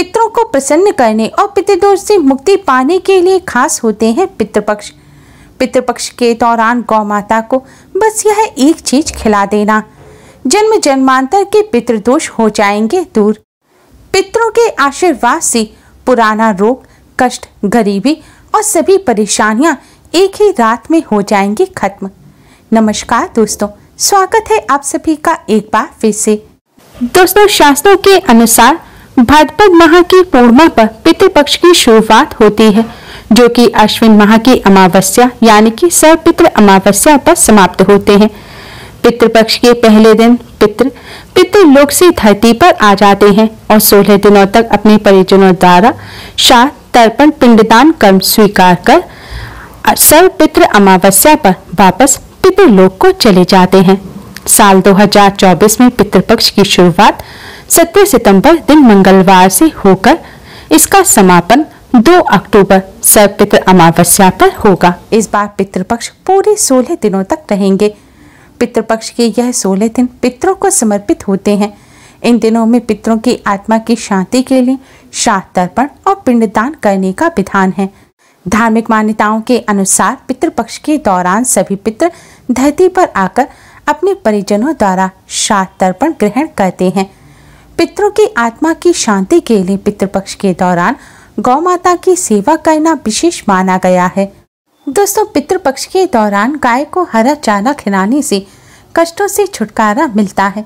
पितरों को प्रसन्न करने और पितृदोष से मुक्ति पाने के लिए खास होते हैं पितृपक्ष पितृपक्ष के दौरान गौ माता को बस यह एक चीज खिला देना जन्म जन्मांतर के पितृदोष हो जाएंगे दूर पितरों के आशीर्वाद से पुराना रोग कष्ट गरीबी और सभी परेशानियां एक ही रात में हो जाएंगी खत्म नमस्कार दोस्तों स्वागत है आप सभी का एक बार फिर से दोस्तों शास्त्रों के अनुसार भाद्रपद माह की पूर्णिमा पर पितृपक्ष की शुरुआत होती है जो कि अश्विन माह की अमावस्या यानी कि सर्वपित्र अमावस्या पर समाप्त होते हैं पितृपक्ष के पहले दिन पितृ पितृलोक से धरती पर आ जाते हैं और सोलह दिनों तक अपने परिजनों द्वारा शाद तर्पण पिंडदान कर्म स्वीकार कर सर्व पितृ अमावस्या पर वापस पितृलोक को चले जाते हैं साल 2024 में पितृपक्ष की शुरुआत सत्रह सितंबर दिन मंगलवार से होकर इसका समापन 2 अक्टूबर सर्वपित्र अमावस्या पर होगा इस बार पितृपक्ष पूरे 16 दिनों तक रहेंगे पितृपक्ष के यह 16 दिन पितरों को समर्पित होते हैं इन दिनों में पितरों की आत्मा की शांति के लिए शाह तर्पण और पिंडदान करने का विधान है धार्मिक मान्यताओं के अनुसार पितृपक्ष के दौरान सभी पितर धरती पर आकर अपने परिजनों द्वारा शाह तर्पण ग्रहण करते हैं पितरों की आत्मा की शांति के लिए पितृपक्ष के दौरान गौ माता की सेवा करना विशेष माना गया है दोस्तों पितृपक्ष के दौरान गाय को हरा चारा खिलाने से कष्टों से छुटकारा मिलता है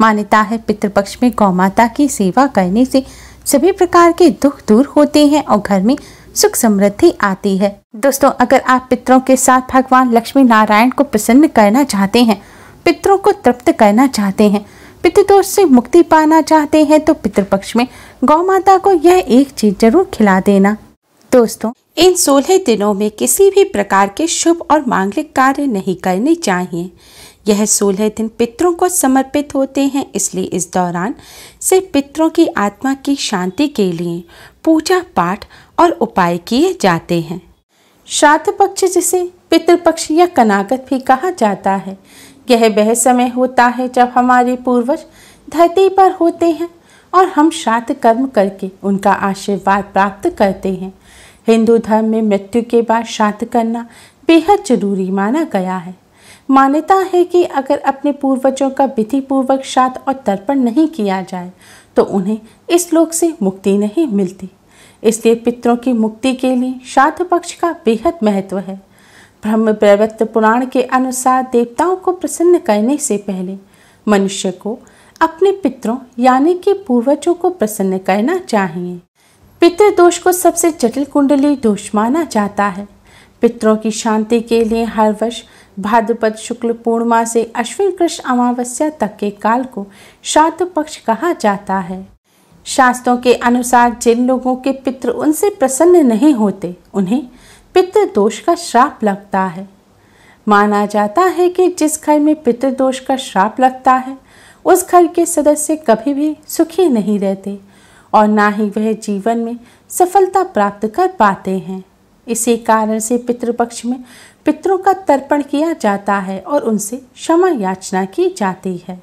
मान्यता है पितृपक्ष में गौ माता की सेवा करने से सभी प्रकार के दुख दूर होते हैं और घर में सुख समृद्धि आती है दोस्तों अगर आप पितरों के साथ भगवान लक्ष्मी नारायण को प्रसन्न करना चाहते हैं पितरों को तृप्त करना चाहते हैं पितृदोष से मुक्ति पाना चाहते हैं तो पितृपक्ष में गौ माता को यह एक चीज जरूर खिला देना दोस्तों इन सोलह दिनों में किसी भी प्रकार के शुभ और मांगलिक कार्य नहीं करने चाहिए यह सोलह दिन पितरों को समर्पित होते हैं इसलिए इस दौरान से पितरों की आत्मा की शांति के लिए पूजा पाठ और उपाय किए जाते हैं श्राद्ध पक्ष जिसे पितृपक्ष या कनागत भी कहा जाता है यह वह समय होता है जब हमारे पूर्वज धरती पर होते हैं और हम श्राद्ध कर्म करके उनका आशीर्वाद प्राप्त करते हैं हिंदू धर्म में मृत्यु के बाद श्राद्ध करना बेहद जरूरी माना गया है मान्यता है कि अगर अपने पूर्वजों का विधि पूर्वक श्राद्ध और तर्पण नहीं किया जाए तो उन्हें इस लोक से मुक्ति नहीं मिलती इसलिए पितरों की मुक्ति के लिए श्राद्ध पक्ष का बेहद महत्व है ब्रह्म प्रवत्त पुराण के अनुसार देवताओं को प्रसन्न करने से पहले मनुष्य को अपने पितरों यानी कि पूर्वजों को प्रसन्न करना चाहिए पितृ दोष को सबसे जटिल कुंडली दोष माना जाता है पितरों की शांति के लिए हर वर्ष भाद्रपद शुक्ल पूर्णिमा से अश्विन कृष्ण अमावस्या तक के काल को श्राद्ध पक्ष कहा जाता है शास्त्रों के अनुसार जिन लोगों के पितृ उनसे प्रसन्न नहीं होते उन्हें पितृदोष का श्राप लगता है माना जाता है कि जिस घर में पितृदोष का श्राप लगता है उस घर के सदस्य कभी भी सुखी नहीं रहते और ना ही वह जीवन में सफलता प्राप्त कर पाते हैं इसी कारण से पितृपक्ष में पितरों का तर्पण किया जाता है और उनसे क्षमा याचना की जाती है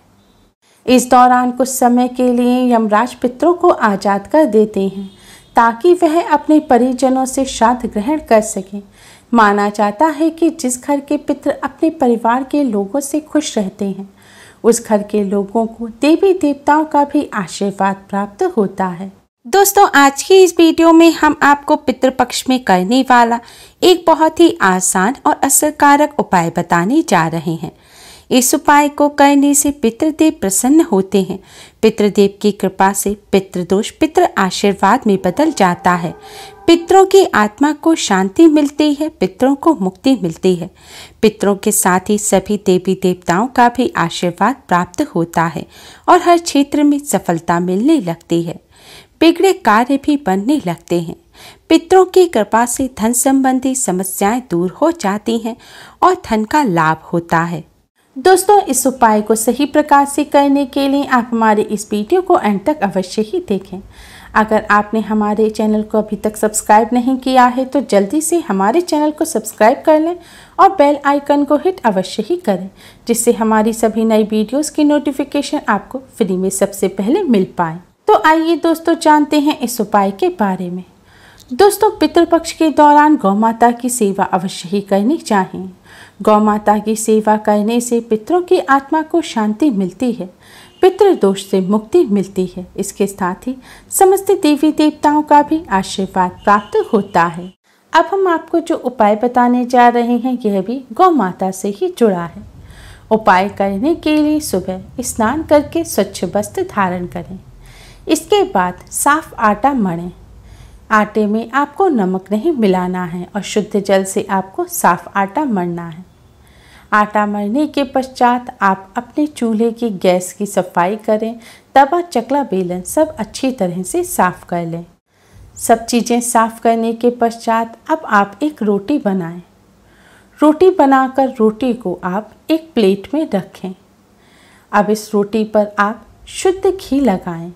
इस दौरान कुछ समय के लिए यमराज पितरों को आज़ाद कर देते हैं ताकि वह अपने परिजनों से श्राद्ध ग्रहण कर सकें माना जाता है कि जिस घर के पितृ अपने परिवार के लोगों से खुश रहते हैं उस घर के लोगों को देवी देवताओं का भी आशीर्वाद प्राप्त होता है दोस्तों आज की इस वीडियो में हम आपको पितृपक्ष में करने वाला एक बहुत ही आसान और असरकारक उपाय बताने जा रहे हैं इस उपाय को करने से पितृदेव प्रसन्न होते हैं पितृदेव की कृपा से पितृदोष पितृ आशीर्वाद में बदल जाता है पितरों की आत्मा को शांति मिलती है पितरों को मुक्ति मिलती है पितरों के साथ ही सभी देवी देवताओं का भी आशीर्वाद प्राप्त होता है और हर क्षेत्र में सफलता मिलने लगती है बिगड़े कार्य भी बनने लगते हैं पितरों की कृपा से धन संबंधी समस्याएं दूर हो जाती हैं और धन का लाभ होता है दोस्तों इस उपाय को सही प्रकार से करने के लिए आप हमारे इस वीडियो को एंड तक अवश्य ही देखें अगर आपने हमारे चैनल को अभी तक सब्सक्राइब नहीं किया है तो जल्दी से हमारे चैनल को सब्सक्राइब कर लें और बेल आइकन को हिट अवश्य ही करें जिससे हमारी सभी नई वीडियोस की नोटिफिकेशन आपको फ्री में सबसे पहले मिल पाए तो आइए दोस्तों जानते हैं इस उपाय के बारे में दोस्तों पितृपक्ष के दौरान गौ माता की सेवा अवश्य ही करनी चाहिए गौ माता की सेवा करने से पितरों की आत्मा को शांति मिलती है पितृदोष से मुक्ति मिलती है इसके साथ ही समस्त देवी देवताओं का भी आशीर्वाद प्राप्त होता है अब हम आपको जो उपाय बताने जा रहे हैं यह भी गौ माता से ही जुड़ा है उपाय करने के लिए सुबह स्नान करके स्वच्छ वस्त्र धारण करें इसके बाद साफ आटा मड़ें आटे में आपको नमक नहीं मिलाना है और शुद्ध जल से आपको साफ आटा मरना है आटा मरने के पश्चात आप अपने चूल्हे की गैस की सफाई करें तवा चकला बेलन सब अच्छी तरह से साफ़ कर लें सब चीज़ें साफ़ करने के पश्चात अब आप एक रोटी बनाएं। रोटी बनाकर रोटी को आप एक प्लेट में रखें अब इस रोटी पर आप शुद्ध घी लगाएं।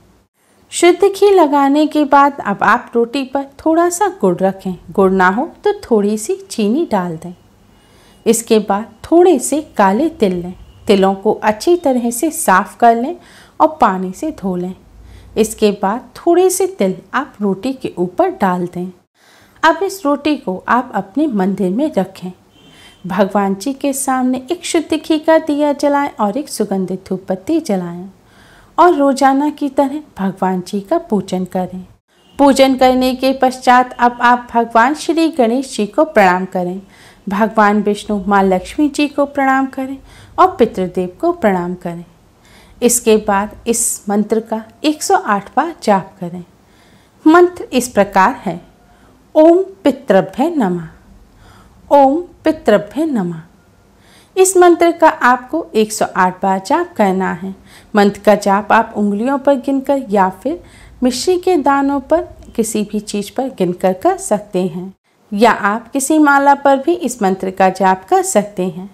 शुद्ध घी लगाने के बाद अब आप रोटी पर थोड़ा सा गुड़ रखें गुड़ ना हो तो थोड़ी सी चीनी डाल दें इसके बाद थोड़े से काले तिल लें तिलों को अच्छी तरह से साफ़ कर लें और पानी से धो लें इसके बाद थोड़े से तिल आप रोटी के ऊपर डाल दें अब इस रोटी को आप अपने मंदिर में रखें भगवान जी के सामने एक शुद्ध घी का दिया जलाएं और एक सुगंधित धूप पत्ती जलाएं और रोजाना की तरह भगवान जी का पूजन करें पूजन करने के पश्चात अब आप भगवान श्री गणेश जी को प्रणाम करें भगवान विष्णु माँ लक्ष्मी जी को प्रणाम करें और पितृदेव को प्रणाम करें इसके बाद इस मंत्र का 108 बार जाप करें मंत्र इस प्रकार है ओम पितृभ्य नमः ओम पितृभ्य नमः इस मंत्र का आपको 108 बार जाप करना है मंत्र का जाप आप उंगलियों पर गिनकर या फिर मिश्री के दानों पर किसी भी चीज़ पर गिनकर कर सकते हैं या आप किसी माला पर भी इस मंत्र का जाप कर सकते हैं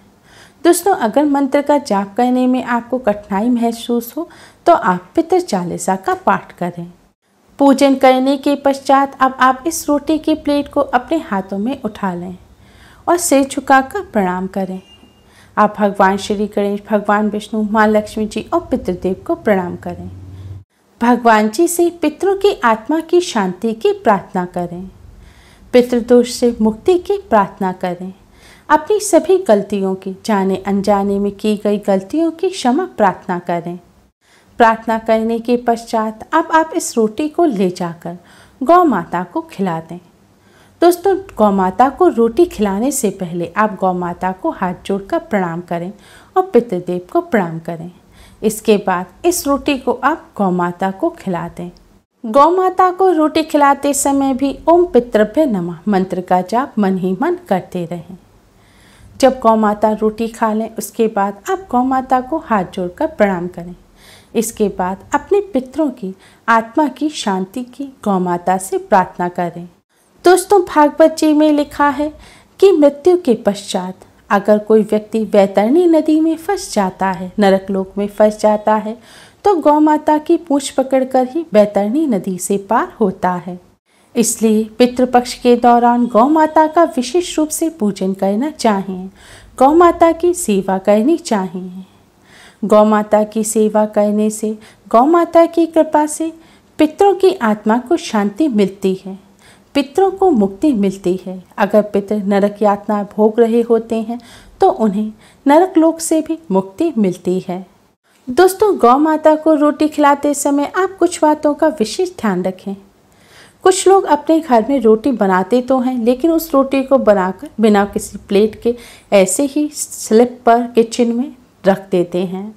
दोस्तों अगर मंत्र का जाप करने में आपको कठिनाई महसूस हो तो आप पितर चालीसा का पाठ करें पूजन करने के पश्चात अब आप इस रोटी की प्लेट को अपने हाथों में उठा लें और सिर झुकाकर प्रणाम करें आप भगवान श्री गणेश भगवान विष्णु माँ लक्ष्मी जी और पितृदेव को प्रणाम करें भगवान जी से पितरों की आत्मा की शांति की प्रार्थना करें पितृदोष से मुक्ति की प्रार्थना करें अपनी सभी गलतियों की जाने अनजाने में की गई गलतियों की क्षमा प्रार्थना करें प्रार्थना करने के पश्चात अब आप इस रोटी को ले जाकर गौ माता को खिला दें दोस्तों गौ माता को रोटी खिलाने से पहले आप गौ माता को हाथ जोड़कर प्रणाम करें और पितृदेव को प्रणाम करें इसके बाद इस रोटी को आप गौ माता को खिला दें गौ माता को रोटी खिलाते समय भी ओम पितृभ्य नमः मंत्र का जाप मन ही मन करते रहें जब गौ माता रोटी खा लें उसके बाद आप गौ माता को हाथ जोड़कर प्रणाम करें इसके बाद अपने पितरों की आत्मा की शांति की गौ माता से प्रार्थना करें दोस्तों भागवत जी में लिखा है कि मृत्यु के पश्चात अगर कोई व्यक्ति वैतरणी नदी में फंस जाता है नरक लोक में फंस जाता है तो गौ माता की पूछ पकड़कर ही वैतरणी नदी से पार होता है इसलिए पितृपक्ष के दौरान गौ माता का विशेष रूप से पूजन करना चाहिए गौ माता की सेवा करनी चाहिए गौ माता की सेवा करने से गौ माता की कृपा से पितरों की आत्मा को शांति मिलती है पितरों को मुक्ति मिलती है अगर पितर नरक यातना भोग रहे होते हैं तो उन्हें नरक लोक से भी मुक्ति मिलती है दोस्तों गौ माता को रोटी खिलाते समय आप कुछ बातों का विशेष ध्यान रखें कुछ लोग अपने घर में रोटी बनाते तो हैं लेकिन उस रोटी को बनाकर बिना किसी प्लेट के ऐसे ही स्लिप पर किचन में रख देते हैं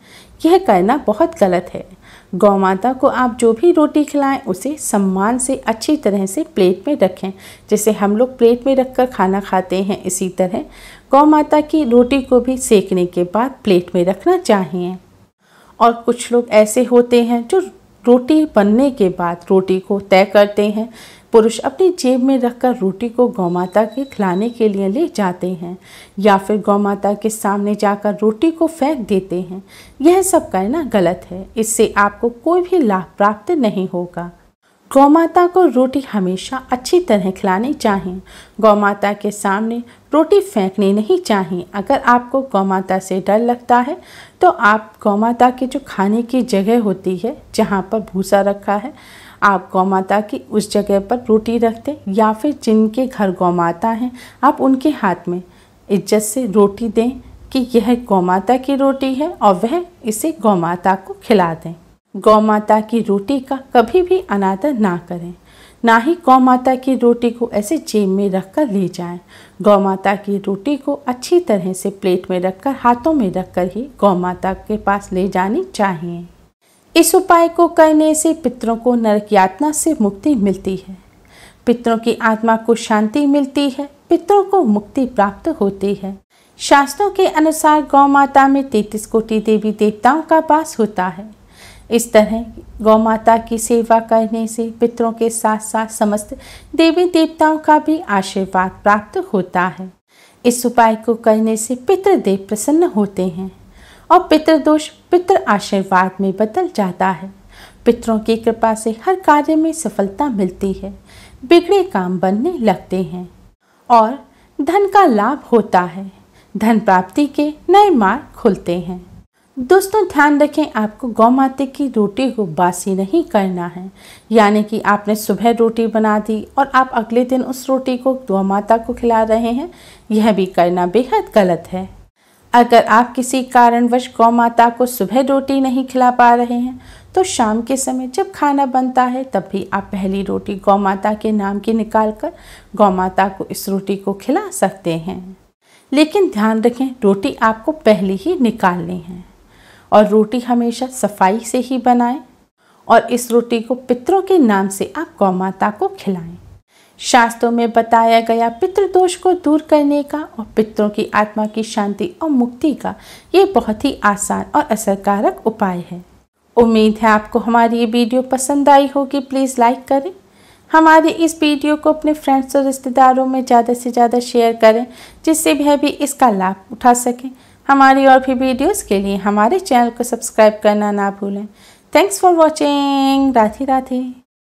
यह करना बहुत गलत है गौ माता को आप जो भी रोटी खिलाएं उसे सम्मान से अच्छी तरह से प्लेट में रखें जैसे हम लोग प्लेट में रखकर खाना खाते हैं इसी तरह गौ माता की रोटी को भी सेकने के बाद प्लेट में रखना चाहिए और कुछ लोग ऐसे होते हैं जो रोटी बनने के बाद रोटी को तय करते हैं पुरुष अपनी जेब में रखकर रोटी को गौ माता के खिलाने के लिए ले जाते हैं या फिर गौ माता के सामने जाकर रोटी को फेंक देते हैं यह सब करना गलत है इससे आपको कोई भी लाभ प्राप्त नहीं होगा गौ माता को रोटी हमेशा अच्छी तरह खिलानी चाहिए गौ माता के सामने रोटी फेंकनी नहीं चाहिए अगर आपको गौ माता से डर लगता है तो आप गौ माता के जो खाने की जगह होती है जहाँ पर भूसा रखा है आप गौ माता की उस जगह पर रोटी रख दें या फिर जिनके घर गौ माता हैं आप उनके हाथ में इज्जत से रोटी दें कि यह गौ माता की रोटी है और वह इसे गौ माता को खिला दें गौ माता की रोटी का कभी भी अनादर ना करें ना ही गौ माता की रोटी को ऐसे जेब में रखकर ले जाएं। गौ माता की रोटी को अच्छी तरह से प्लेट में रखकर हाथों में रखकर ही गौ माता के पास ले जानी चाहिए इस उपाय को करने से पितरों को नरक यातना से मुक्ति मिलती है पितरों की आत्मा को शांति मिलती है पितरों को मुक्ति प्राप्त होती है शास्त्रों के अनुसार गौ माता में तैतीस कोटि देवी देवताओं का वास होता है इस तरह गौ माता की सेवा करने से पितरों के साथ साथ समस्त देवी देवताओं का भी आशीर्वाद प्राप्त होता है इस उपाय को करने से पितृदेव प्रसन्न होते हैं और पितृदोष पितृ आशीर्वाद में बदल जाता है पितरों की कृपा से हर कार्य में सफलता मिलती है बिगड़े काम बनने लगते हैं और धन का लाभ होता है धन प्राप्ति के नए मार्ग खुलते हैं दोस्तों ध्यान रखें आपको गौ माता की रोटी को बासी नहीं करना है यानी कि आपने सुबह रोटी बना दी और आप अगले दिन उस रोटी को गौ माता को खिला रहे हैं यह भी करना बेहद गलत है अगर आप किसी कारणवश गौ माता को सुबह रोटी नहीं खिला पा रहे हैं तो शाम के समय जब खाना बनता है तब भी आप पहली रोटी गौ माता के नाम की निकाल कर गौ माता को इस रोटी को खिला सकते हैं लेकिन ध्यान रखें रोटी आपको पहले ही निकालनी है और रोटी हमेशा सफाई से ही बनाएं और इस रोटी को पितरों के नाम से आप गौ माता को खिलाएं शास्त्रों में बताया गया पितृदोष को दूर करने का और पितरों की आत्मा की शांति और मुक्ति का ये बहुत ही आसान और असरकारक उपाय है उम्मीद है आपको हमारी ये वीडियो पसंद आई होगी प्लीज़ लाइक करें हमारे इस वीडियो को अपने फ्रेंड्स और रिश्तेदारों में ज़्यादा से ज़्यादा शेयर करें जिससे वह भी इसका लाभ उठा सकें हमारी और भी वीडियोस के लिए हमारे चैनल को सब्सक्राइब करना ना भूलें thanks for watching Radhe Radhe